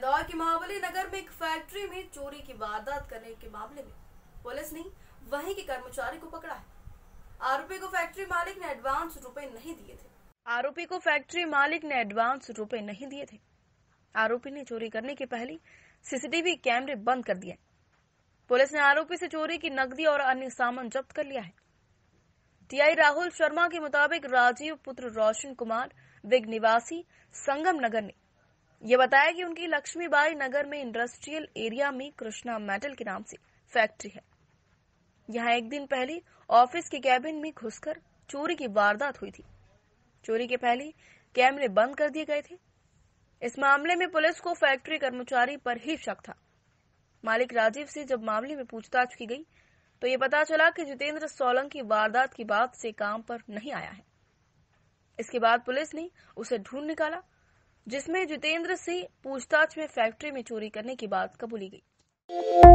इंदौर के महाबली नगर में एक फैक्ट्री में चोरी की वारदात करने के मामले में पुलिस ने वहीं के कर्मचारी को पकड़ा है आरोपी को फैक्ट्री मालिक ने एडवांस रुपए नहीं दिए थे आरोपी को फैक्ट्री मालिक ने एडवांस रुपए नहीं दिए थे आरोपी ने चोरी करने के पहले सीसीटीवी कैमरे बंद कर दिए पुलिस ने आरोपी से चोरी की नकदी और अन्य सामान जब्त कर लिया है टीआई राहुल शर्मा के मुताबिक राजीव पुत्र रोशन कुमार विग निवासी संगम नगर ने ये बताया कि उनकी लक्ष्मीबाई नगर में इंडस्ट्रियल एरिया में कृष्णा मेटल के नाम से फैक्ट्री है यहाँ एक दिन पहले ऑफिस के कैबिन में घुसकर चोरी की वारदात हुई थी चोरी के पहले कैमरे बंद कर दिए गए थे इस मामले में पुलिस को फैक्ट्री कर्मचारी पर ही शक था मालिक राजीव से जब मामले में पूछताछ की गई तो ये पता चला कि जितेंद्र सोलंकी वारदात की बात से काम पर नहीं आया है इसके बाद पुलिस ने उसे ढूंढ निकाला जिसमें जितेंद्र सिंह पूछताछ में फैक्ट्री में चोरी करने की बात कबूली गई